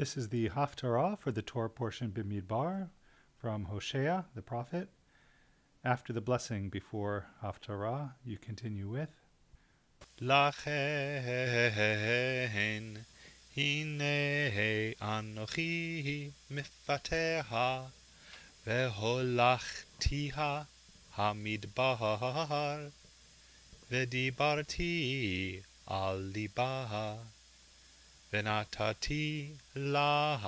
This is the Haftarah for the Torah portion Bimidbar from Hosea, the prophet. After the blessing before Haftarah, you continue with Lachen Hine Anochi Mifateha Veholachtiha Hamidbar Vedibarti Alibaha ונתתי לה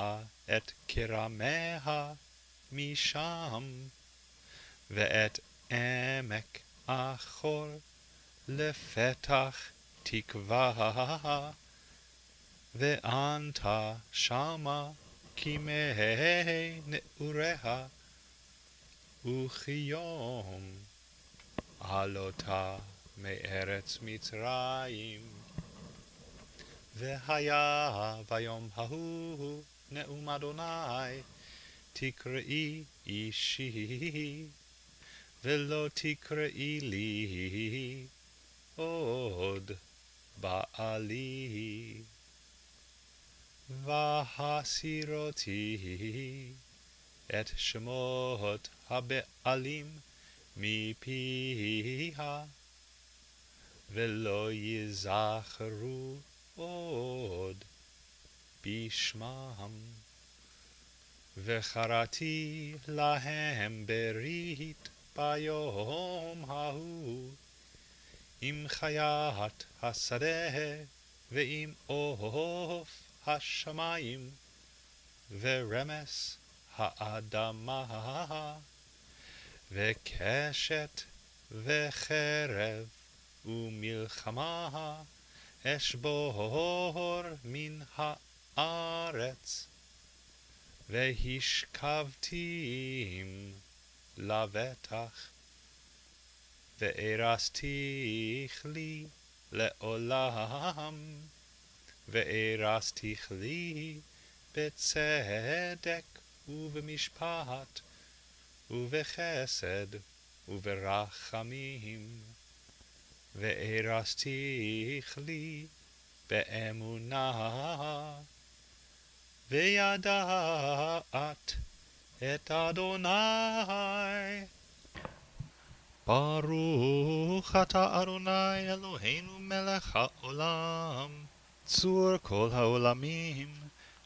את כרמיה משם, ואת עמק אחור לפתח תקווה, וענתה שמה כימי נעוריה, וכיום עלותה מארץ מצרים. והיה ביום ההוא נאום אדוני, תקראי אישי, ולא תקראי לי עוד בעלי. והסירותי את שמות הבעלים מפיה, ולא יזכרו מאוד בשמם. וחרתי להם ברית ביום ההוא, עם חיית השדה ועם עוף השמיים, ורמס האדמה, וקשת וחרב ומלחמה. אשבור מן הארץ, והשכבתים לבטח, וארסתיך לי לעולם, וארסתיך לי בצדק ובמשפט, ובחסד וברחמים. וארסתיך לי באמונה, וידעת את אדוני. ברוך אתה אדוני אלוהינו מלך העולם, צור כל העולמים,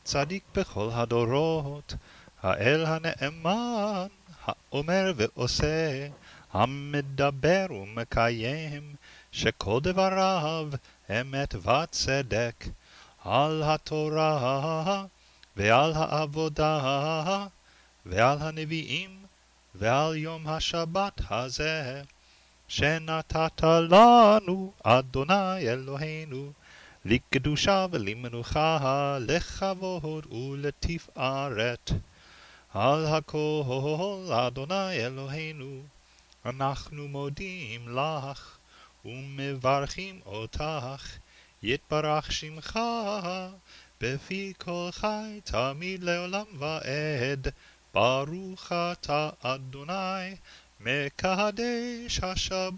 צדיק בכל הדורות, האל הנאמן, האומר ועושה, המדבר ומקיים, שכל דבריו אמת וצדק, על התורה ועל העבודה ועל הנביאים ועל יום השבת הזה, שנתת לנו, אדוני אלוהינו, לקדושה ולמנוחה, לכבוד ולתפארת. על הכל, אדוני אלוהינו, אנחנו מודים לך ומברכים אותך, יתברך שמך, בפי כל חי תמיד לעולם ועד, ברוך אתה אדוני, מקדש השבת.